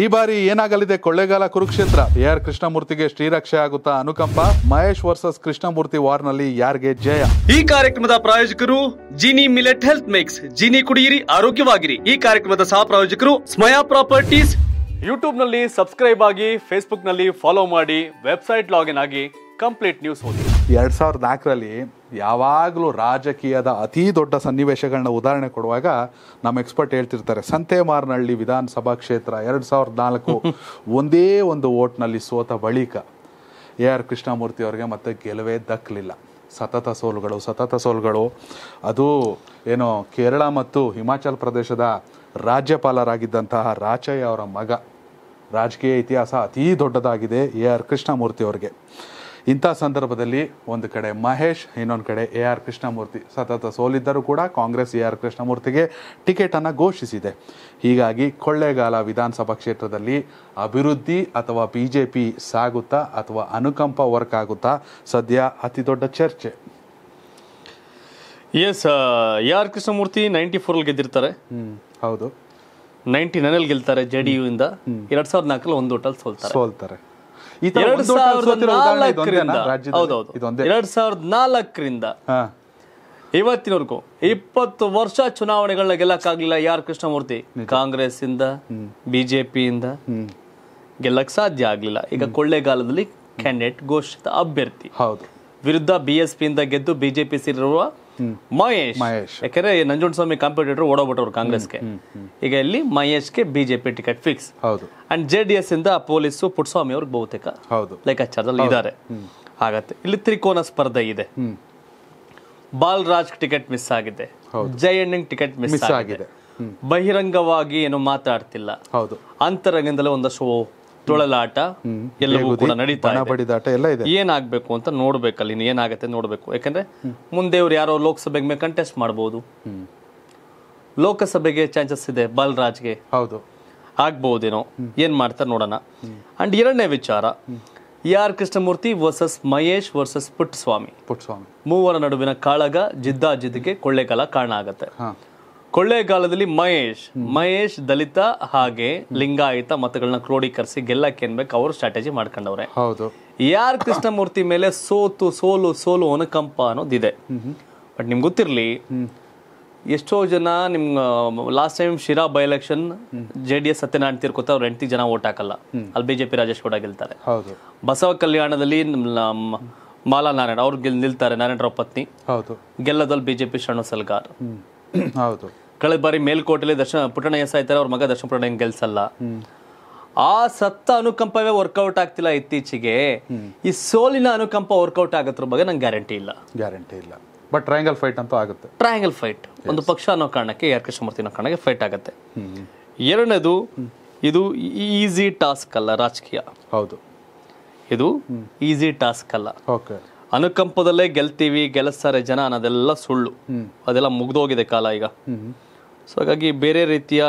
ಈ ಬಾರಿ ಏನಾಗಲಿದೆ ಕೊಳ್ಳೇಗಾಲ ಕುರುಕ್ಷೇತ್ರ ಎ ಆರ್ ಕೃಷ್ಣಮೂರ್ತಿಗೆ ಶ್ರೀರಕ್ಷೆ ಆಗುತ್ತಾ ಅನುಕಂಪ ಮಹೇಶ್ ವರ್ಸಸ್ ಕೃಷ್ಣಮೂರ್ತಿ ವಾರ್ನಲ್ಲಿ ಯಾರಿಗೆ ಜಯ ಈ ಕಾರ್ಯಕ್ರಮದ ಪ್ರಾಯೋಜಕರು Jini millet health mix Jini ಕುಡಿಯಿರಿ ಆರೋಗ್ಯವಾಗಿರಿ ಈ ಕಾರ್ಯಕ್ರಮದ ಸಹ ಪ್ರಾಯೋಜಕರು ಸ್ಮಯಾ ಪ್ರಾಪರ್ಟೀಸ್ ಯೂಟ್ಯೂಬ್ ನಲ್ಲಿ ಸಬ್ಸ್ಕ್ರೈಬ್ ಆಗಿ ಫೇಸ್ಬುಕ್ ನಲ್ಲಿ ಫಾಲೋ ಮಾಡಿ ವೆಬ್ಸೈಟ್ ಲಾಗಿನ್ ಆಗಿ ಕಂಪ್ಲೀಟ್ ನ್ಯೂಸ್ ಓದಿ ಎರಡ್ ಸಾವಿರದ ನಾಲ್ಕರಲ್ಲಿ ಯಾವಾಗಲೂ ರಾಜಕೀಯದ ಅತೀ ದೊಡ್ಡ ಸನ್ನಿವೇಶಗಳನ್ನ ಉದಾಹರಣೆ ಕೊಡುವಾಗ ನಮ್ಮ ಎಕ್ಸ್ಪರ್ಟ್ ಹೇಳ್ತಿರ್ತಾರೆ ಸಂತೆಮಾರ್ನಹಳ್ಳಿ ವಿಧಾನಸಭಾ ಕ್ಷೇತ್ರ ಎರಡು ಸಾವಿರದ ನಾಲ್ಕು ಒಂದೇ ಒಂದು ಓಟ್ನಲ್ಲಿ ಸೋತ ಬಳಿಕ ಎ ಆರ್ ಕೃಷ್ಣಮೂರ್ತಿ ಅವರಿಗೆ ಮತ್ತೆ ಗೆಲುವೇ ದಕ್ಕಲಿಲ್ಲ ಸತತ ಸೋಲುಗಳು ಸತತ ಸೋಲುಗಳು ಅದು ಏನು ಕೇರಳ ಮತ್ತು ಹಿಮಾಚಲ ಪ್ರದೇಶದ ರಾಜ್ಯಪಾಲರಾಗಿದ್ದಂತಹ ರಾಚಯ್ಯ ಅವರ ಮಗ ರಾಜಕೀಯ ಇತಿಹಾಸ ಅತೀ ದೊಡ್ಡದಾಗಿದೆ ಎ ಆರ್ ಕೃಷ್ಣಮೂರ್ತಿ ಅವರಿಗೆ ಇಂಥ ಸಂದರ್ಭದಲ್ಲಿ ಒಂದು ಕಡೆ ಮಹೇಶ್ ಇನ್ನೊಂದು ಕಡೆ ಎ ಆರ್ ಕೃಷ್ಣಮೂರ್ತಿ ಸತತ ಸೋಲಿದ್ದರೂ ಕೂಡ ಕಾಂಗ್ರೆಸ್ ಎ ಆರ್ ಕೃಷ್ಣಮೂರ್ತಿಗೆ ಟಿಕೆಟನ್ನು ಘೋಷಿಸಿದೆ ಹೀಗಾಗಿ ಕೊಳ್ಳೇಗಾಲ ವಿಧಾನಸಭಾ ಕ್ಷೇತ್ರದಲ್ಲಿ ಅಭಿವೃದ್ಧಿ ಅಥವಾ ಬಿ ಜೆ ಪಿ ಸಾಗುತ್ತಾ ಅಥವಾ ಅನುಕಂಪ ವರ್ಕ್ ಆಗುತ್ತಾ ಸದ್ಯ ಅತಿ ದೊಡ್ಡ ಚರ್ಚೆ yes A R Krishnamurthy ninety ಫೋರಲ್ಲಿ ಗೆದ್ದಿರ್ತಾರೆ ಹೌದು ನೈಂಟಿ ನೈನಲ್ಲಿ ಗೆಲ್ತಾರೆ ಜೆ ಡಿ ಯು ಇಂದ ಎರಡ್ ಸಾವಿರದ ನಾಲ್ಕಲ್ಲಿ ಒಂದು ಹೋಟೆಲ್ ಸೋಲ್ತಾರೆ ಸೋಲ್ತಾರೆ ನಾಲ್ಕರಿಂದ ಇವತ್ತಿನವರೆಗೂ ಇಪ್ಪತ್ತು ವರ್ಷ ಚುನಾವಣೆಗಳನ್ನ ಗೆಲ್ಲಕ್ಕಾಗಲಿಲ್ಲ ಯಾರ್ ಕೃಷ್ಣಮೂರ್ತಿ ಕಾಂಗ್ರೆಸ್ ಇಂದ ಬಿಜೆಪಿಯಿಂದ ಗೆಲ್ಲಕ್ ಸಾಧ್ಯ ಆಗ್ಲಿಲ್ಲ ಈಗ ಕೊಳ್ಳೇಗಾಲದಲ್ಲಿ ಕ್ಯಾಂಡಿಡೇಟ್ ಘೋಷಿತ ಅಭ್ಯರ್ಥಿ ಹೌದು ವಿರುದ್ಧ ಬಿ ಎಸ್ ಪಿಯಿಂದ ಗೆದ್ದು ಬಿಜೆಪಿ ಸೇರಿರುವ ಮಹೇಶ್ ಯಾಕಂದ್ರೆ ನಂಜುಂಡ ಸ್ವಾಮಿ ಕಾಂಪಿಟೇಟರ್ ಓಡೋಗ್ಬಿಟ್ಟವ್ರು ಕಾಂಗ್ರೆಸ್ಗೆ ಈಗ ಇಲ್ಲಿ ಮಹೇಶ್ಗೆ ಬಿಜೆಪಿ ಟಿಕೆಟ್ ಫಿಕ್ಸ್ ಹೌದು ಅಂಡ್ ಜೆ ಡಿ ಎಸ್ ಇಂದ ಪೊಲೀಸು ಪುಟ್ಸ್ವಾಮಿ ಅವ್ರಿಗೆ ಬಹುತೇಕ ಹೌದು ಲೆಕ್ಕಾಚಾರದಲ್ಲಿ ಇದ್ದಾರೆ ಆಗತ್ತೆ ಇಲ್ಲಿ ತ್ರಿಕೋನ ಸ್ಪರ್ಧೆ ಇದೆ ಬಾಲ್ರಾಜ್ ಟಿಕೆಟ್ ಮಿಸ್ ಆಗಿದೆ ಎಣ್ಣಿಂಗ್ ಟಿಕೆಟ್ ಮಿಸ್ ಆಗಿದೆ ಬಹಿರಂಗವಾಗಿ ಏನು ಮಾತಾಡ್ತಿಲ್ಲ ಹೌದು ಅಂತರಂಗದಿಂದಲೇ ಒಂದಷ್ಟು ತೊಳಲಾಟ ಎಲ್ಲವೂ ಕೂಡ ನಡೀತಾ ಇದೆ ಏನಾಗಬೇಕು ಅಂತ ನೋಡ್ಬೇಕಲ್ಲಿ ಏನಾಗತ್ತೆ ನೋಡ್ಬೇಕು ಯಾಕಂದ್ರೆ ಮುಂದೆ ಇವ್ರು ಯಾರೋ ಲೋಕಸಭೆಗೆ ಕಂಟೆಸ್ಟ್ ಮಾಡ್ಬೋದು ಲೋಕಸಭೆಗೆ ಚಾನ್ಸಸ್ ಇದೆ ಬಲ್ರಾಜ್ಗೆ ಹೌದು ಆಗ್ಬಹುದೇನೋ ಏನ್ ಮಾಡ್ತಾರೆ ನೋಡೋಣ ಅಂಡ್ ಎರಡನೇ ವಿಚಾರ R Krishnamurthy versus Mahesh versus Puttaswamy Puttaswamy ಮೂವರ ನಡುವಿನ ಕಾಳಗ ಜಿದ್ದಾಜಿದ್ದಿಗೆ ಕೊಳ್ಳೆಗಾಲ ಕಾರಣ ಆಗತ್ತೆ ಕೊಳ್ಳೇಗಾಲದಲ್ಲಿ ಮಹೇಶ್ ಮಹೇಶ್ ದಲಿತ ಹಾಗೆ ಲಿಂಗಾಯತ ಮತಗಳನ್ನ ಕ್ರೋಢೀಕರಿಸಿ ಗೆಲ್ಲಕ್ಕೆ ಅನ್ಬೇಕು ಅವರು ಸ್ಟ್ರಾಟಜಿ ಮಾಡ್ಕೊಂಡವ್ರೆ ಹೌದು ಯಾರ್ ಕೃಷ್ಣಮೂರ್ತಿ ಮೇಲೆ ಸೋತು ಸೋಲು ಸೋಲು ಅನುಕಂಪ ಅನ್ನೋದಿದೆ ಬಟ್ ನಿಮ್ಗೆ ಗೊತ್ತಿರಲಿ ಎಷ್ಟೋ ಜನ ನಿಮ್ last time Sira by election J D S Satyanarayana ತೀರ್ಕೊತ ಅವ್ರ ಎಂಟಿ ಜನ ಓಟ್ ಹಾಕಲ್ಲ ಅಲ್ಲಿ ಬಿಜೆಪಿ ರಾಜೇಶ್ ಕೂಡ ಗೆಲ್ತಾರೆ ಬಸವ ಕಲ್ಯಾಣದಲ್ಲಿ ಮಾಲಾ ನಾರಾಯಣ ಅವ್ರು ನಿಲ್ತಾರೆ ನಾರಾಯಣರಾವ್ ಪತ್ನಿ ಗೆಲ್ಲದಲ್ಲಿ ಬಿಜೆಪಿ ಶರಣು ಸಲ್ಗಾರ್ ಹೌದು ಕಳೆದ ಬಾರಿ ಮೇಲ್ಕೋಟೆಯಲ್ಲಿ ದರ್ಶನ ಪುಟ್ಟಣ್ಣಯ್ಯ ಸಾಯ್ತಾರೆ ಅವ್ರ ಮಗ ದರ್ಶನ ಪುಟ್ಟಣ್ಣ ಗೆಲ್ಸಲ್ಲ ಆ ಸತ್ತ ಅನುಕಂಪವೇ ವರ್ಕೌಟ್ ಆಗ್ತಿಲ್ಲ ಇತ್ತೀಚೆಗೆ ಈ ಸೋಲಿನ ಅನುಕಂಪ ವರ್ಕೌಟ್ ಆಗೋದ್ರ ಬಗ್ಗೆ ನಂಗೆ ಗ್ಯಾರಂಟಿ ಇಲ್ಲ ಗ್ಯಾರಂಟಿ ಇಲ್ಲ ಬಟ್ ಟ್ರಯಾಂಗಲ್ ಫೈಟ್ ಅಂತ ಆಗುತ್ತೆ ಟ್ರಯಾಂಗಲ್ ಫೈಟ್ ಒಂದು ಪಕ್ಷ ಅನ್ನೋ ಕಾರಣಕ್ಕೆ ಆರ್ ಕೃಷ್ಣಮೂರ್ತಿ ಅನ್ನೋ ಕಾರಣಕ್ಕೆ ಫೈಟ್ ಆಗುತ್ತೆ ಎರಡನೇದು ಇದು ಈಸಿ ಟಾಸ್ಕ್ ಅಲ್ಲ ರಾಜಕೀಯ ಹೌದು ಇದು ಈಸಿ ಟಾಸ್ಕ್ ಅಲ್ಲ ಓಕೆ ಅನುಕಂಪದಲ್ಲೇ ಗೆಲ್ತೀವಿ ಗೆಲ್ಲಿಸ್ತಾರೆ ಜನ ಅನ್ನೋದೆಲ್ಲ ಸುಳ್ಳು ಅದೆಲ್ಲ ಮುಗ್ದೋಗಿದೆ ಕಾಲ ಈಗ ಸೊ ಹಾಗಾಗಿ ಬೇರೆ ರೀತಿಯ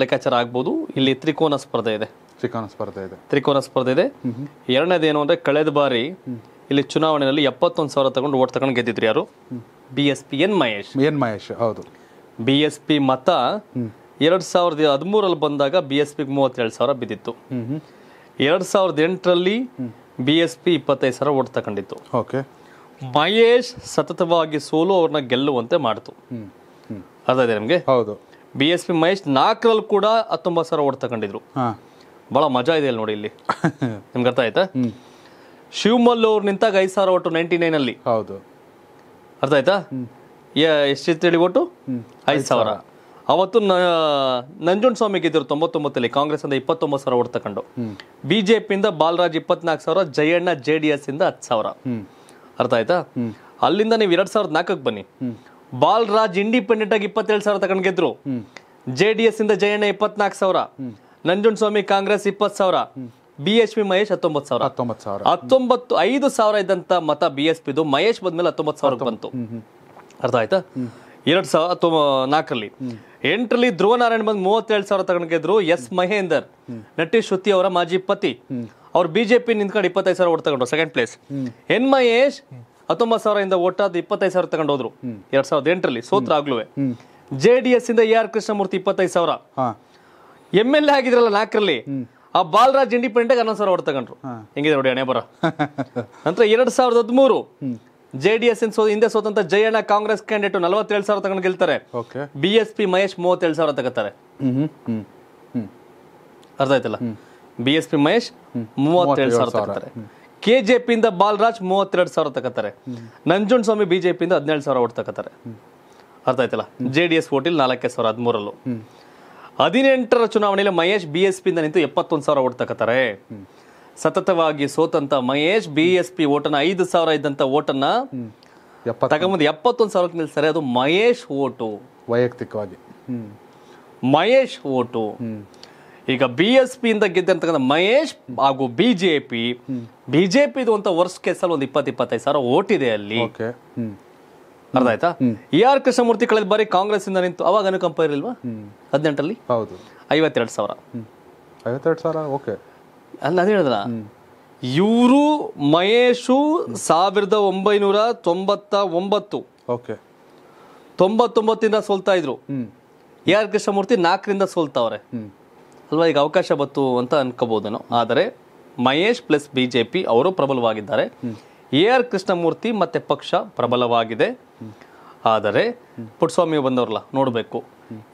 ಲೆಕ್ಕಾಚಾರ ಆಗ್ಬೋದು ಇಲ್ಲಿ ತ್ರಿಕೋನ ಸ್ಪರ್ಧೆ ಇದೆ ತ್ರಿಕೋನ ಸ್ಪರ್ಧೆ ಇದೆ ತ್ರಿಕೋನ ಸ್ಪರ್ಧೆ ಇದೆ ಎರಡನೇದೇನು ಅಂದರೆ ಕಳೆದ ಬಾರಿ ಇಲ್ಲಿ ಚುನಾವಣೆಯಲ್ಲಿ ಎಪ್ಪತ್ತೊಂದು ಸಾವಿರ ತಗೊಂಡು ಓಟ್ ತಗೊಂಡು ಗೆದ್ದಿದ್ರು ಯಾರು B S P N Mahesh N Mahesh ಹೌದು ಬಿ ಎಸ್ ಪಿ ಮತ ಎರಡು ಸಾವಿರದ ಹದಿಮೂರಲ್ಲಿ ಬಂದಾಗ ಬಿ ಎಸ್ ಪಿ ಮೂವತ್ತೆರಡು ಸಾವಿರ ಬಿದ್ದಿತ್ತು ಎರಡು ಸಾವಿರದ ಎಂಟರಲ್ಲಿ ಬಿ ಎಸ್ ಪಿ ಇಪ್ಪತ್ತೈದು ಸಾವಿರ ಓಟ್ ತಗೊಂಡಿತ್ತು ಓಕೆ ಮಹೇಶ್ ಸತತವಾಗಿ ಸೋಲು ಅವ್ರನ್ನ ಗೆಲ್ಲುವಂತೆ ಮಾಡಿತು ಅದೇ ನಮಗೆ ಹೌದು ಬಿ ಎಸ್ ಪಿ ಮಹೇಶ್ ನಾಲ್ಕರಲ್ಲಿ ಕೂಡ ಹತ್ತೊಂಬತ್ತು ಸಾವಿರ ಓಟ್ ತಗೊಂಡಿದ್ರು ಭಾಳ ಮಜಾ ಇದೆ ಅಲ್ಲಿ ನೋಡಿ ಇಲ್ಲಿ ನಿಮ್ಗೆ ಅರ್ಥ ಆಯ್ತಾ ಶಿವಮೊಗ್ಗ ಅವ್ರು ನಿಂತಾಗ ಐದು ಸಾವಿರ ಓಟು ನೈಂಟಿ ನೈನಲ್ಲಿ ಹೌದು ಅರ್ಥ ಆಯ್ತಾ ಎಷ್ಟು ಹೇಳಿ ಓಟು ಐದು ಸಾವಿರ ಅವತ್ತು ನಂಜುನ್ ಸ್ವಾಮಿ ಗೆದ್ದರು ತೊಂಬತ್ತೊಂಬತ್ತಲ್ಲಿ ಕಾಂಗ್ರೆಸ್ಸಿಂದ ಇಪ್ಪತ್ತೊಂಬತ್ತು ಸಾವಿರ ಓಟ್ ತಗೊಂಡು ಬಿ ಜೆ ಪಿಯಿಂದ ಬಾಲರಾಜ್ ಇಪ್ಪತ್ನಾಲ್ಕು ಸಾವಿರ ಜಯಣ್ಣ ಜೆ ಡಿ ಎಸ್ ಇಂದ ಹತ್ತು ಸಾವಿರ ಅರ್ಥ ಆಯ್ತಾ ಅಲ್ಲಿಂದ ನೀವು ಎರಡು ಸಾವಿರದ ನಾಲ್ಕಕ್ಕೆ ಬನ್ನಿ ಬಾಲ್ರಾಜ್ ಇಂಡಿಪೆಂಡೆಂಟ್ ಆಗಿ ಇಪ್ಪತ್ತೇಳು ಸಾವಿರ ತಗೊಂಡ್ ಗೆದ್ರು ಜೆ ಡಿ ಎಸ್ ಇಂದ ಜಯಣ್ಣ ಇಪ್ಪತ್ನಾಲ್ಕು ಸಾವಿರ ನಂಜುಂಡಸ್ವಾಮಿ ಕಾಂಗ್ರೆಸ್ ಇಪ್ಪತ್ತು ಸಾವಿರ ಬಿ ಎಸ್ ಪಿ ಮಹೇಶ್ ಹತ್ತೊಂಬತ್ತು ಸಾವಿರ ಹತ್ತೊಂಬತ್ತು ಸಾವಿರ ಹತ್ತೊಂಬತ್ತು ಐದು ಸಾವಿರ ಇದ್ದಂತ ಮತ ಬಿ ಎಸ್ ಪಿದು ಮಹೇಶ್ ಬಂದ್ಮೇಲೆ ಹತ್ತೊಂಬತ್ತು ಸಾವಿರ ಬಂತು ಅರ್ಥ ಆಯ್ತಾ ಎರಡ್ ಸಾವಿರ ನಾಲ್ಕರಲ್ಲಿ ಎಂಟರಲ್ಲಿ ಧ್ರುವ ನಾರಾಯಣ್ ಬಂದ್ ಮೂವತ್ತೇಳು ಸಾವಿರ ತಗೊಂಡ್ ಗೆದ್ರು ಎಸ್ ಮಹೇಂದರ್ ನಟಿ ಶ್ರುತಿ ಅವರ ಮಾಜಿ ಪತಿ ಅವ್ರು ಬಿಜೆಪಿ ನಿಂತ್ಕೊಂಡು ಇಪ್ಪತ್ತೈದು ಸಾವಿರ ಓಟ್ ತಗೊಂಡ್ರು ಸೆಕೆಂಡ್ ಪ್ಲೇಸ್ ಎನ್ ಮಹೇಶ್ ಹತ್ತೊಂಬತ್ತು ಸಾವಿರದಿಂದ ಒಟ್ಟಾದ ಇಪ್ಪತ್ತೈದು ಸಾವಿರ ತಗೊಂಡು ಹೋದ್ರು ಎರಡ್ ಸಾವಿರದ ಎಂಟರಲ್ಲಿ ಸೋತ್ರ ಆಗ್ಲೂ ಜೆ ಡಿ ಎಸ್ ಇಂದ ಎ ಆರ್ ಕೃಷ್ಣಮೂರ್ತಿ ಇಪ್ಪತ್ತೈದು ಸಾವಿರ ಎಮ್ ಎಲ್ ಎ ಆಗಿದ್ರಲ್ಲ ನಾಲ್ಕರಲ್ಲಿ ಆ ಬಾಲರಾಜ್ ಇಂಡಿಪೆಂಡೆಂಟ್ ಹನ್ನೊಂದು ಸಾವಿರ ಓಟ್ ತಗೊಂಡ್ರು ಹೆಂಗಿದೆ ನೋಡಿ ಅಣೆ ಬರ ನಂತರ ಎರಡ್ ಸಾವಿರದ ಹದಿಮೂರು ಜೆ ಡಿ ಎಸ್ ಹಿಂದೆ ಸೋತಂತ ಜಯಣ್ಣ ಕಾಂಗ್ರೆಸ್ ಕ್ಯಾಂಡಿಡೇಟ್ ನಲವತ್ತೇಳು ಸಾವಿರ ತಗೊಂಡು ಗೆಲ್ತಾರೆ ಬಿ ಎಸ್ ಪಿ ಮಹೇಶ್ ಮೂವತ್ತೇಳು ಸಾವಿರ ತಗೋತಾರೆ ಅರ್ಥ ಆಯ್ತಲ್ಲ ಬಿ ಎಸ್ ಪಿ ಮಹೇಶ್ ಮೂವತ್ತೇಳು ಸಾವಿರ ತಗೋತಾರೆ ಕೆ ಜೆ ಪಿಯಿಂದ ಬಾಲರಾಜ್ ಮೂವತ್ತೆರಡು ಸಾವಿರ ತಗೋತಾರೆ ನಂಜುಂಡಸ್ವಾಮಿ ಬಿ ಜೆ ಪಿಯಿಂದ ಹದಿನೇಳು ಸಾವಿರ ಓಟ್ ತಗೋತಾರೆ ಅರ್ಥ ಆಯ್ತಲ್ಲ ಜೆ ಡಿ ಎಸ್ ಓಟಿಲ್ ನಾಲ್ಕೇ ಸಾವಿರ ಹದಿಮೂರಲ್ಲು ಹದಿನೆಂಟರ ಚುನಾವಣೆಯಲ್ಲಿ ಮಹೇಶ್ ಬಿ ಎಸ್ ಪಿಯಿಂದ ನಿಂತು ಎಪ್ಪತ್ತೊಂದು ಸಾವಿರ ಓಟ್ ತಗೋತಾರೆ ಸತತವಾಗಿ ಸೋತಂತ ಮಹೇಶ್ ಬಿ ಎಸ್ ಪಿ ಓಟನ್ನ ಐದು ಸಾವಿರ ಇದ್ದಂತ ಓಟನ್ನ ತಗೊಂಬಂದು ಎಪ್ಪತ್ತೊಂದು ಸಾವಿರ ನಿಲ್ತಾರೆ ಅದು ಮಹೇಶ್ ಓಟು ವೈಯಕ್ತಿಕವಾಗಿ ಮಹೇಶ್ ಓಟು ಈಗ ಬಿ ಎಸ್ ಪಿಯಿಂದ ಗೆದ್ದಿರ್ತಕ್ಕಂಥ ಮಹೇಶ್ ಹಾಗೂ ಬಿಜೆಪಿ ಬಿಜೆಪಿದು ಅಂತ ವರ್ಷ ಕೇಸಲ್ಲಿ ಒಂದು ಇಪ್ಪತ್ತು ಇಪ್ಪತ್ತೈದು ಸಾವಿರ ಓಟ್ ಇದೆ ಅಲ್ಲಿ ಅರ್ಥ ಆಯ್ತಾ ಎ ಆರ್ ಕೃಷ್ಣಮೂರ್ತಿ ಕಳೆದ ಬಾರಿ ಕಾಂಗ್ರೆಸ್ ಇಂದ ನಿಂತು ಅವಾಗ ಅನುಕಂಪ ಇರಲಿಲ್ವಾ ಹದಿನೆಂಟರಲ್ಲಿ ಹೌದು ಐವತ್ತೆರಡು ಸಾವಿರ ಐವತ್ತೆರಡು ಸಾವಿರ ಓಕೆ ಅಲ್ಲ ಅದು ಹೇಳಿದ್ರ ಇವರು ಮಹೇಶು ಸಾವಿರದ ಒಂಬೈನೂರ ತೊಂಬತ್ತ ಒಂಬತ್ತು ಓಕೆ ತೊಂಬತ್ತೊಂಬತ್ತಿಂದ ಸೋಲ್ತಾ ಇದ್ರು ಎ ಆರ್ ಕೃಷ್ಣಮೂರ್ತಿ ನಾಲ್ಕರಿಂದ ಸೋಲ್ತಾವ್ರೆ ಅಲ್ವಾ ಈಗ ಅವಕಾಶ ಬತ್ತು ಅಂತ ಅನ್ಕೋಬಹುದು ಆದರೆ Mahesh plus B J P ಅವರು ಪ್ರಬಲವಾಗಿದ್ದಾರೆ ಎ ಆರ್ ಕೃಷ್ಣಮೂರ್ತಿ ಮತ್ತೆ ಪಕ್ಷ ಪ್ರಬಲವಾಗಿದೆ ಆದರೆ ಪುಟ್ಸ್ವಾಮಿ ಬಂದವ್ರಲ್ಲ ನೋಡಬೇಕು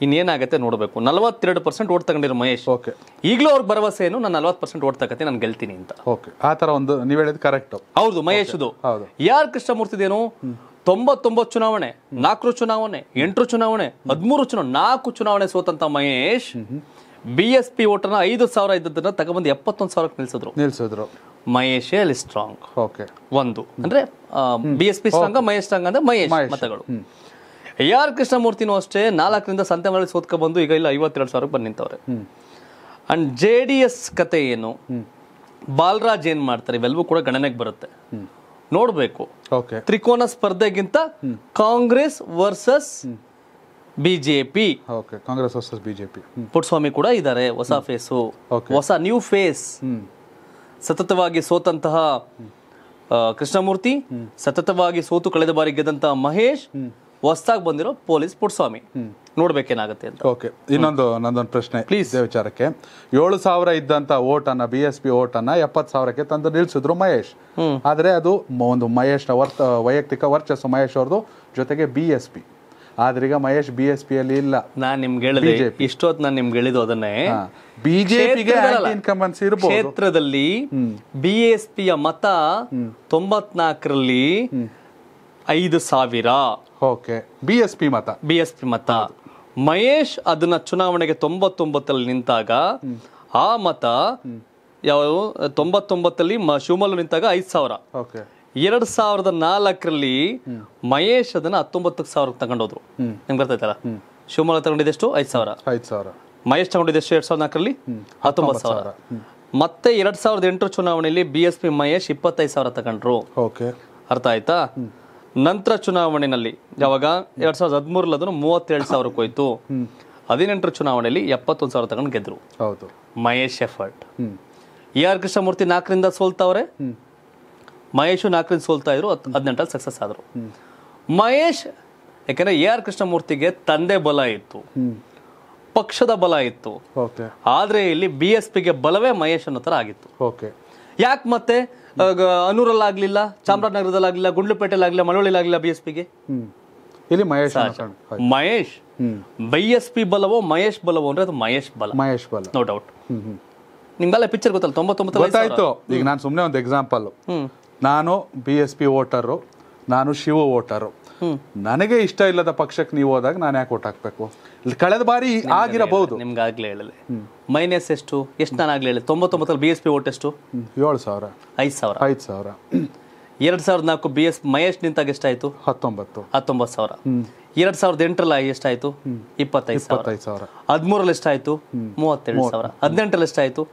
ಇನ್ನೇನಾಗುತ್ತೆ ನೋಡಬೇಕು ನಲವತ್ತೆರಡು ಪರ್ಸೆಂಟ್ ಓಟ್ ತಗೊಂಡಿರೋ ಮಹೇಶ್ ಓಕೆ ಈಗಲೂ ಅವ್ರ ಭರವಸೆ ಏನು ನಾನು ನಲವತ್ತು ಪರ್ಸೆಂಟ್ ಓಟ್ ತಗತ್ತೆ ನಾನು ಗೆಲ್ತೀನಿ ಅಂತ ಓಕೆ ಆ ತರ ಒಂದು ನೀವು ಹೇಳಿದ್ ಕರೆಕ್ಟ್ ಹೌದು ಮಹೇಶ್ದು ಕೃಷ್ಣಮೂರ್ತಿ ಕೃಷ್ಣಮೂರ್ತಿದೇನು ತೊಂಬತ್ತೊಂಬತ್ತು ಚುನಾವಣೆ ನಾಲ್ಕರು ಚುನಾವಣೆ ಎಂಟರು ಚುನಾವಣೆ ಹದಿಮೂರು ಚುನಾವಣೆ ನಾಲ್ಕು ಚುನಾವಣೆ ಸೋತಂತ ಮಹೇಶ್ ಬಿ ಎಸ್ ಪಿ ಓಟರ್ನ ಐದು ಸಾವಿರ ಇದ್ದದನ್ನ ತಗೊಂಡ್ಬಂದು ಎಪ್ಪತ್ತೊಂದು ಸಾವಿರಕ್ಕೆ ನಿಲ್ಸಿದ್ರು ನಿಲ್ಸಿದ್ರು ಮಹೇಶ್ ಅಲ್ಲಿ ಸ್ಟ್ರಾಂಗ್ ಓಕೆ ಒಂದು ಅಂದ್ರೆ B S P strong Mahesh strong ಅಂದ್ರೆ ಮಹೇಶ್ ಮತಗಳು ಎ ಆರ್ ಕೃಷ್ಣಮೂರ್ತಿನೂ ಅಷ್ಟೇ ನಾಲ್ಕರಿಂದ ಸಂತೆ ಸೋತ್ಕ ಬಂದು ಈಗ ಇಲ್ಲ ಐವತ್ತೆರಡು ಸಾವಿರಕ್ಕೆ ಬಂದು ನಿಂತವ್ರೆ ಅಂಡ್ ಜೆ ಡಿ ಎಸ್ ಕತೆ ಏನು ಬಾಲರಾಜ್ ಏನ್ ಮಾಡ್ತಾರೆ ಇವೆಲ್ಲವೂ ಕೂಡ ಗಣನೆಗೆ ಬರುತ್ತೆ ನೋಡಬೇಕು ತ್ರಿಕೋನ ಸ್ಪರ್ಧೆಗಿಂತ Congress versus BJP okay Congress versus BJP Puttaswamy ಕೂಡ ಇದ್ದಾರೆ ಹೊಸ ಫೇಸು ಹೊಸ ನ್ಯೂ ಫೇಸ್ ಸತತವಾಗಿ ಸೋತಂತಹ ಕೃಷ್ಣಮೂರ್ತಿ ಸತತವಾಗಿ ಸೋತು ಕಳೆದ ಬಾರಿ ಗೆದ್ದಂತಹ ಮಹೇಶ್ ಹೊಸದಾಗಿ ಬಂದಿರೋ ಪೊಲೀಸ್ ಪುಟ್ಸ್ವಾಮಿ ನೋಡ್ಬೇಕೇನಾಗುತ್ತೆ ಅಂತ ಓಕೆ ಇನ್ನೊಂದು ನಂದೊಂದು ಪ್ರಶ್ನೆ ಪ್ಲೀಸ್ ವಿಚಾರಕ್ಕೆ ಏಳು ಸಾವಿರ ಇದ್ದಂತ ಓಟ್ ಅನ್ನ ಬಿ ಎಸ್ ಪಿ ಓಟ್ ಅನ್ನ ಎಪ್ಪತ್ ಸಾವಿರಕ್ಕೆ ತಂದು ನಿಲ್ಲಿಸಿದ್ರು ಮಹೇಶ್ ಆದ್ರೆ ಅದು ಒಂದು ಮಹೇಶ್ ವೈಯಕ್ತಿಕ ವರ್ಚಸ್ಸು ಮಹೇಶ್ ಅವ್ರದ್ದು ಜೊತೆಗೆ ಬಿ ಎಸ್ ಪಿ ಆದ್ರೆ ಈಗ ಮಹೇಶ್ ಬಿ ಎಸ್ ಪಿ ಅಲ್ಲಿ ಇಲ್ಲ ನಾನು ನಿಮ್ಗೆ ಹೇಳಿದೆ ಇಷ್ಟೊತ್ ನಾನು ನಿಮ್ಗೆ ಹೇಳಿದ್ದು ಅದನ್ನೇ ಬಿಜೆಪಿಗೆ ಕ್ಷೇತ್ರದಲ್ಲಿ ಬಿ ಎಸ್ ಪಿಯ ಮತ ತೊಂಬತ್ನಾಲ್ಕರಲ್ಲಿ ಐದು ಸಾವಿರ ಓಕೆ ಬಿ ಎಸ್ ಪಿ ಮತ ಬಿ ಎಸ್ ಪಿ ಮತ ಮಹೇಶ್ ಅದನ್ನ ಚುನಾವಣೆಗೆ ತೊಂಬತ್ತೊಂಬತ್ತಲ್ಲಿ ನಿಂತಾಗ ಆ ಮತ ಯಾವ ತೊಂಬತ್ತೊಂಬತ್ತಲ್ಲಿ ಶಿವಮೊಗ್ಗ ನಿಂತಾಗ ಐದು ಸಾವಿರ ಎರಡ್ ಸಾವಿರದ ನಾಲ್ಕರಲ್ಲಿ ಮಹೇಶ್ ಅದನ್ನ ಹತ್ತೊಂಬತ್ತು ಸಾವಿರಕ್ಕೆ ತಗೊಂಡೋದ್ರು ನಿಮ್ಗೆ ಬರ್ತೈತಲ್ಲ ಶಿವಮೊಗ್ಗ ತಗೊಂಡಿದ್ದೆಷ್ಟು ಐದು ಸಾವಿರ ಐದು ಸಾವಿರ ಮಹೇಶ್ ತಗೊಂಡಿದ್ದೆಷ್ಟು ಎರಡ್ ಸಾವಿರದ ನಾಲ್ಕರಲ್ಲಿ ಹತ್ತೊಂಬತ್ತು ಸಾವಿರ ಮತ್ತೆ ಎರಡ್ ಸಾವಿರದ ಎಂಟರ ಚುನಾವಣೆಯಲ್ಲಿ ಬಿ ಎಸ್ ಪಿ ಮಹೇಶ್ ಇಪ್ಪತ್ತೈದು ಸಾವಿರ ತಗೊಂಡ್ರು ಅರ್ಥ ಆಯ್ತಾ ನಂತರ ಚುನಾವಣೆಯಲ್ಲಿ ಯಾವಾಗ ಎರಡ್ ಸಾವಿರದ ಹದಿಮೂರಲ್ಲಿ ಅದನ್ನು ಮೂವತ್ತೆರಡು ಸಾವಿರಕ್ಕೆ ಹೋಯ್ತು ಹದಿನೆಂಟರ ಚುನಾವಣೆಯಲ್ಲಿ ಎಪ್ಪತ್ತೊಂದು ಸಾವಿರ ತಗೊಂಡು ಗೆದ್ರು Mahesh effort A R Krishnamurthy ನಾಲ್ಕರಿಂದ ಸೋಲ್ತಾವ್ರೆ ಮಹೇಶು ನಾಲ್ಕರಿಂದ ಸೋಲ್ತಾ ಇದ್ರು ಹದಿನೆಂಟಲ್ಲಿ ಸಕ್ಸಸ್ ಆದರು ಮಹೇಶ್ ಯಾಕಂದ್ರೆ ಎ ಆರ್ ಕೃಷ್ಣಮೂರ್ತಿಗೆ ತಂದೆ ಬಲ ಇತ್ತು ಪಕ್ಷದ ಬಲ ಇತ್ತು ಆದ್ರೆ ಇಲ್ಲಿ ಬಿ ಎಸ್ ಪಿಗೆ ಬಲವೇ ಮಹೇಶ್ ಅನ್ನೋ ಥರ ಆಗಿತ್ತು ಯಾಕೆ ಮತ್ತೆ ಅನೂರಲ್ಲಾಗಲಿಲ್ಲ ಚಾಮರಾಜನಗರದಲ್ಲಾಗಲಿಲ್ಲ ಗುಂಡ್ಲುಪೇಟೆಲಾಗಲಿಲ್ಲ ಆಗಲಿಲ್ಲ ಬಿ ಎಸ್ ಪಿಗೆ ಇಲ್ಲಿ Mahesh Mahesh B S P ಬಲವೋ ಮಹೇಶ್ ಬಲವೋ ಅಂದ್ರೆ ಅದು ಮಹೇಶ್ ಬಲ ಮಹೇಶ್ ಬಲ ನೋ ಡೌಟ್ ನಿಮ್ಗೆಲ್ಲ ಪಿಕ್ಚರ್ ಗೊತ್ತಲ್ಲ ತೊಂಬತ್ತೊಂಬತ್ತು ಈಗ ನಾನು ಸುಮ್ಮನೆ ಒಂದು ಎಕ್ಸಾಂಪಲ್ ನಾನು ಬಿ ಎಸ್ ಪಿ ವೋಟರು ನಾನು ಶಿವ ವೋಟರು ನನಗೆ ಇಷ್ಟ ಇಲ್ಲದ ಪಕ್ಷಕ್ಕೆ ನೀವು ಹೋದಾಗ ನಾನು ಯಾಕೆ ಓಟ್ ಹಾಕ್ಬೇಕು ಕಳೆದ ಬಾರಿ ಆಗಿರಬಹುದು ನಿಮ್ಗಾಗ್ಲೇ ಹೇಳಲಿ ಮೈನಸ್ ಎಷ್ಟು ಎಷ್ಟು ನಾನು ಆಗ್ಲೇ ಹೇಳಿ ತೊಂಬತ್ತೊಂಬತ್ತರಲ್ಲಿ ಬಿ ಎಸ್ ಪಿ ಓಟ್ ಎಷ್ಟು ಏಳು ಸಾವಿರ ಐದು ಸಾವಿರ ಐದು ಸಾವಿರ ಎರಡು ಸಾವಿರದ ನಾಲ್ಕು ಬಿ ಎಸ್ ಮಹೇಶ್ ನಿಂತಾಗ ಎಷ್ಟಾಯ್ತು ಹತ್ತೊಂಬತ್ತು ಹತ್ತೊಂಬತ್ತು ಸಾವಿರ ಎರಡ್ ಸಾವಿರದ ಎಂಟರಲ್ಲಿ ಎಷ್ಟಾಯ್ತು ಇಪ್ಪತ್ತೈದು ಸಾವಿರ ಹದಿಮೂರಲ್ಲಿ ಎಷ್ಟಾಯ್ತು ಮೂವತ್ತೆರಡು ಸಾವಿರ ಹದಿನೆಂಟರಲ್ಲಿ ಎಷ್ಟಾಯ್ತು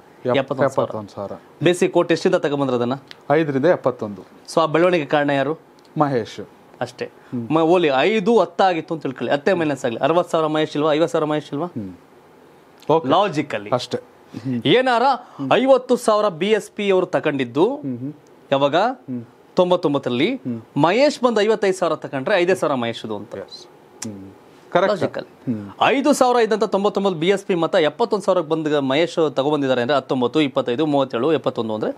ಕೋಟ್ ಎಷ್ಟಿಂದ ತಗೊಂಡ್ರ ಅದನ್ನ ಐದರಿಂದ ಎಪ್ಪತ್ತೊಂದು ಸೊ ಆ ಬೆಳವಣಿಗೆ ಕಾರಣ ಯಾರು ಮಹೇಶ್ ಅಷ್ಟೇ ಓಲಿ ಐದು ಹತ್ತಾಗಿತ್ತು ಅಂತ ತಿಳ್ಕೊಳ್ಳಿ ಹತ್ತೆ ಮೈನಸ್ ಆಗಲಿ ಅರವತ್ತು ಸಾವಿರ ಮಹೇಶ್ ಇಲ್ವಾ ಐವತ್ತು ಸಾವಿರ ಮಹೇಶ್ ಇಲ್ವಾ ಲಾಜಿಕ್ ಅಲ್ಲಿ ಅಷ್ಟೇ ಏನಾರ ಐವತ್ತು ಸಾವಿರ ಬಿ ಎಸ್ ಪಿ ಅವರು ತಗೊಂಡಿದ್ದು ಯಾವಾಗ ತೊಂಬತ್ತೊಂಬತ್ತರಲ್ಲಿ ಮಹೇಶ್ ಬಂದು ಐವತ್ತೈದು ಸಾವಿರ ತಗೊಂಡ್ರೆ ಐದೇ ಸಾವಿರ ಮಹೇಶ್ ಅಂತ ಕರೆಕ್ಟ್ ಐದು ಸಾವಿರ ಇದ್ದಂಥ ತೊಂಬತ್ತೊಂಬತ್ತು ಬಿ ಎಸ್ ಪಿ ಮತ ಎಪ್ಪತ್ತೊಂದು ಸಾವಿರಕ್ಕೆ ಬಂದ ಮಹೇಶ್ ತಗೊಬಂದಿದ್ದಾರೆ ಅಂದರೆ ಹತ್ತೊಂಬತ್ತು ಇಪ್ಪತ್ತೈದು ಮೂವತ್ತೇಳು ಎಪ್ಪತ್ತೊಂದು ಅಂದರೆ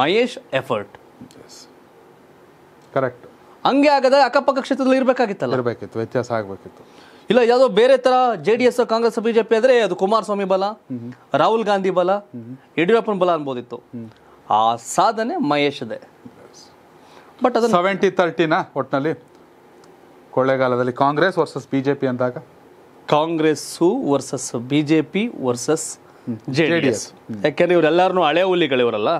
ಮಹೇಶ್ ಎಫರ್ಟ್ ಕರೆಕ್ಟ್ ಹಂಗೆ ಆಗದೆ ಅಕ್ಕಪಕ್ಕ ಕ್ಷೇತ್ರದಲ್ಲಿ ಇರಬೇಕಾಗಿತ್ತಲ್ಲ ಇರಬೇಕಿತ್ತು ವ್ಯತ್ಯಾಸ ಆಗಬೇಕಿತ್ತು ಇಲ್ಲ ಯಾವುದೋ ಬೇರೆ ಥರ J D S Congress BJP ಆದರೆ ಅದು ಕುಮಾರಸ್ವಾಮಿ ಬಲ ರಾಹುಲ್ ಗಾಂಧಿ ಬಲ ಯಡಿಯೂರಪ್ಪನ ಬಲ ಅನ್ಬೋದಿತ್ತು ಆ ಸಾಧನೆ ಮಹೇಶ್ ಅದೇ ಬಟ್ ಅದು ಸೆವೆಂಟಿ ತರ್ಟಿನ ಒಟ್ಟಿನಲ್ಲಿ ಕೊಳ್ಳೇಗಾಲದಲ್ಲಿ Congress versus BJP J P ಅಂದಾಗ Congress versus BJP versus J D S ಯಾಕೆಂದ್ರೆ ಇವರೆಲ್ಲರೂ ಹಳೆ ಹುಲಿಗಳಿವರಲ್ಲ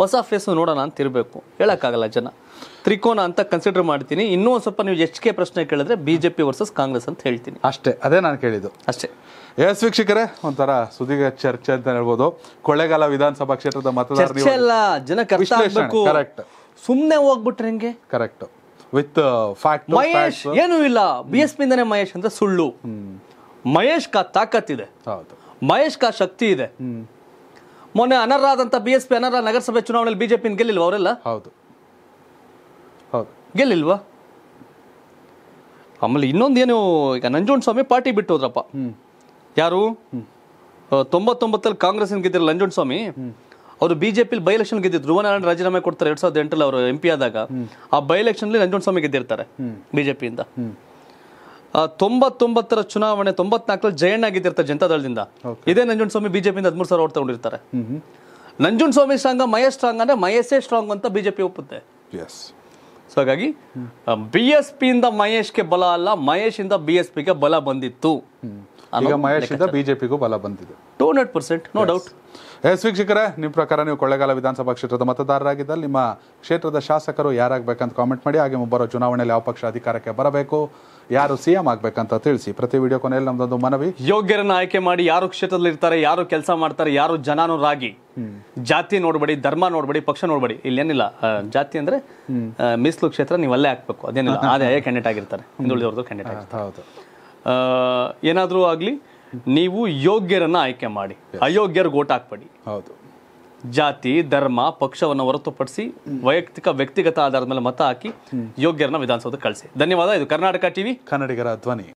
ಹೊಸ ಫೇಸ್ ನೋಡೋಣ ಅಂತ ಇರಬೇಕು ಹೇಳೋಕ್ಕಾಗಲ್ಲ ಜನ ತ್ರಿಕೋನ ಅಂತ ಕನ್ಸಿಡರ್ ಮಾಡ್ತೀನಿ ಇನ್ನೂ ಸ್ವಲ್ಪ ನೀವು ಎಚ್ ಕೆ ಪ್ರಶ್ನೆ ಕೇಳಿದ್ರೆ ಬಿಜೆಪಿ ವರ್ಸಸ್ ಕಾಂಗ್ರೆಸ್ ಅಂತ ಹೇಳ್ತೀನಿ ಅಷ್ಟೇ ಅದೇ ನಾನು ಕೇಳಿದ್ದು ಅಷ್ಟೇ ಎಸ್ ವೀಕ್ಷಕರೇ ಒಂಥರ ಸುದೀರ್ಘ ಚರ್ಚೆ ಅಂತ ಹೇಳ್ಬೋದು ಕೊಳ್ಳೇಗಾಲ ವಿಧಾನಸಭಾ ಕ್ಷೇತ್ರದ ಮತದಾರರು ಜನ ಕರೆಕ್ಟ್ ಸುಮ್ಮನೆ ಹೋಗ್ಬಿಟ್ರೆ ಹೆಂಗೆ correct with fact uh, Mahesh ಏನೂ ಇಲ್ಲ ಬಿ ಎಸ್ ಪಿಯಿಂದನೇ ಮಹೇಶ್ ಅಂದ್ರೆ ಸುಳ್ಳು ಮಹೇಶ್ ಕಾ ತಾಕತ್ತಿದೆ ಮಹೇಶ್ ಕಾ ಶಕ್ತಿ ಇದೆ ಮೊನ್ನೆ ಆದಂತ ಬಿ ಎಸ್ ಪಿ ಅನರ್ಹ ನಗರಸಭೆ ಚುನಾವಣೆಯಲ್ಲಿ ಬಿಜೆಪಿ ಗೆಲ್ಲಿಲ್ವ ಅವರೆಲ್ಲ ಹೌದು ಹೌದು ಗೆಲ್ಲಿಲ್ವಾ ಆಮೇಲೆ ಏನು ಈಗ ಸ್ವಾಮಿ ಪಾರ್ಟಿ ಬಿಟ್ಟು ಹೋದ್ರಪ್ಪ ಯಾರು ತೊಂಬತ್ತೊಂಬತ್ತಲ್ಲಿ ಕಾಂಗ್ರೆಸ್ ಗೆದ್ದಿರಲ್ಲ ಸ್ವಾಮಿ ಅವರು ಬಿಜೆಪಿ ಬೈ ಎಲೆಕ್ಷನ್ ಗೆದ್ದಿದ್ರು ಧ್ರುವನಾರಾಯಣ ರಾಜೀನಾಮೆ ಕೊಡ್ತಾರೆ ಎರಡ್ ಸಾವಿರದ ಎಂಟರಲ್ಲಿ ಅವರು ಎಂಪಿ ಆದಾಗ ಆ ಬೈ ಎಲೆಕ್ಷನ್ ಸ್ವಾಮಿ ಗೆದ್ದಿರ್ತಾರೆ ಬಿಜೆಪಿಯಿಂದ ತೊಂಬತ್ತೊಂಬತ್ತರ ಚುನಾವಣೆ ತೊಂಬತ್ನಾಲ್ಕರಲ್ಲಿ ಜಯಣ್ಣ ಗೆದ್ದಿರ್ತಾರೆ ಜನತಾದಳದಿಂದ ಇದೇ ಸ್ವಾಮಿ ಬಿಜೆಪಿಯಿಂದ ಹದಿಮೂರು ಸಾವಿರ ಓಟ್ ತಗೊಂಡಿರ್ತಾರೆ ಸ್ವಾಮಿ ಸ್ಟ್ರಾಂಗ್ ಮಹೇಶ್ ಸ್ಟ್ರಾಂಗ್ ಅಂದ್ರೆ ಮಹೇಶೇ ಸ್ಟ್ರಾಂಗ್ ಅಂತ ಬಿಜೆಪಿ ಒಪ್ಪುತ್ತೆ ಸೊ ಹಾಗಾಗಿ ಬಿ ಎಸ್ ಮಹೇಶ್ ಮಹೇಶ್ಗೆ ಬಲ ಅಲ್ಲ ಮಹೇಶ್ ಇಂದ ಬಿ ಎಸ್ ಪಿಗೆ ಬಲ ಬಂದಿತ್ತು ಈಗ ಮಹೇಶ್ ಇಂದ ಬಿಜೆಪಿಗೂ ಬಲ ಬಂದಿದೆ two hundred percent no doubt yes ವೀಕ್ಷಕರೇ ನಿಮ್ಮ ಪ್ರಕಾರ ನೀವು ಕೊಳ್ಳೇಗಾಲ ವಿಧಾನಸಭಾ ಕ್ಷೇತ್ರದ ಮತದಾರರಾಗಿದ್ದಲ್ಲಿ ನಿಮ್ಮ ಕ್ಷೇತ್ರದ ಶಾಸಕರು ಯಾರಾಗಬೇಕಂತ ಕಾಮೆಂಟ್ ಮಾಡಿ ಹಾಗೆ ಮುಂಬರೋ ಚುನಾವಣೆಯಲ್ಲಿ ಯಾವ ಪಕ್ಷ ಅಧಿಕಾರಕ್ಕೆ ಬರಬೇಕು ಯಾರು ಸಿಎಂ ಆಗ್ಬೇಕಂತ ತಿಳಿಸಿ ಪ್ರತಿ ವಿಡಿಯೋ ಕೊನೆಯಲ್ಲಿ ನಮ್ದೊಂದು ಮನವಿ ಯೋಗ್ಯರನ್ನ ಆಯ್ಕೆ ಮಾಡಿ ಯಾರು ಕ್ಷೇತ್ರದಲ್ಲಿ ಇರ್ತಾರೆ ಯಾರು ಕೆಲಸ ಮಾಡ್ತಾರೆ ಯಾರು ಜನಾನು ರಾಗಿ ಜಾತಿ ನೋಡ್ಬೇಡಿ ಧರ್ಮ ನೋಡ್ಬೇಡಿ ಪಕ್ಷ ನೋಡ್ಬೇಡಿ ಏನಿಲ್ಲ ಜಾತಿ ಅಂದ್ರೆ ಮೀಸಲು ಕ್ಷೇತ್ರ ನೀವು ಅಲ್ಲೇ ಹಾಕ್ಬೇಕು ಅದೇನಿಲ್ಲ ಅದೇ ಕ್ಯಾಂಡಿಡೇಟ್ ಆಗಿರ್ತಾರೆ ಹಿಂದುಳಿದವ್ರದ್ದು ಕ್ಯಾಂಡಿಡೇಟ್ ಹೌದು ಏನಾದರೂ ಆಗಲಿ ನೀವು ಯೋಗ್ಯರನ್ನು ಆಯ್ಕೆ ಮಾಡಿ ಅಯೋಗ್ಯರು ಓಟ್ ಹಾಕ್ಬೇಡಿ ಹೌದು ಜಾತಿ ಧರ್ಮ ಪಕ್ಷವನ್ನು ಹೊರತುಪಡಿಸಿ ವೈಯಕ್ತಿಕ ವ್ಯಕ್ತಿಗತ ಆಧಾರದ ಮೇಲೆ ಮತ ಹಾಕಿ ಯೋಗ್ಯರನ್ನ ವಿಧಾನಸೌಧಕ್ಕೆ ಕಳಿಸಿ ಧನ್ಯವಾದ ಇದು ಕರ್ನಾಟಕ ಟಿವಿ ಕನ್ನಡಿಗರ ಧ್ವನಿ